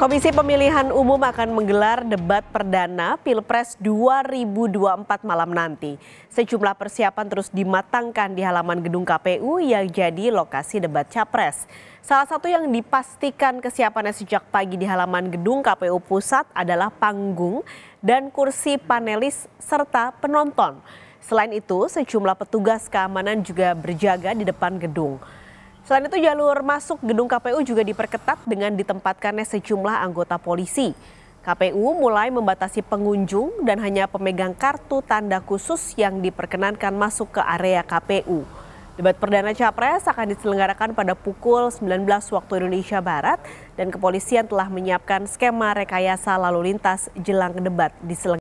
Komisi Pemilihan Umum akan menggelar debat perdana Pilpres 2024 malam nanti. Sejumlah persiapan terus dimatangkan di halaman gedung KPU yang jadi lokasi debat capres. Salah satu yang dipastikan kesiapannya sejak pagi di halaman gedung KPU pusat adalah panggung dan kursi panelis serta penonton. Selain itu, sejumlah petugas keamanan juga berjaga di depan gedung. Selain itu jalur masuk gedung KPU juga diperketat dengan ditempatkannya sejumlah anggota polisi. KPU mulai membatasi pengunjung dan hanya pemegang kartu tanda khusus yang diperkenankan masuk ke area KPU. Debat perdana Capres akan diselenggarakan pada pukul 19 waktu Indonesia Barat dan kepolisian telah menyiapkan skema rekayasa lalu lintas jelang debat diselenggarakan.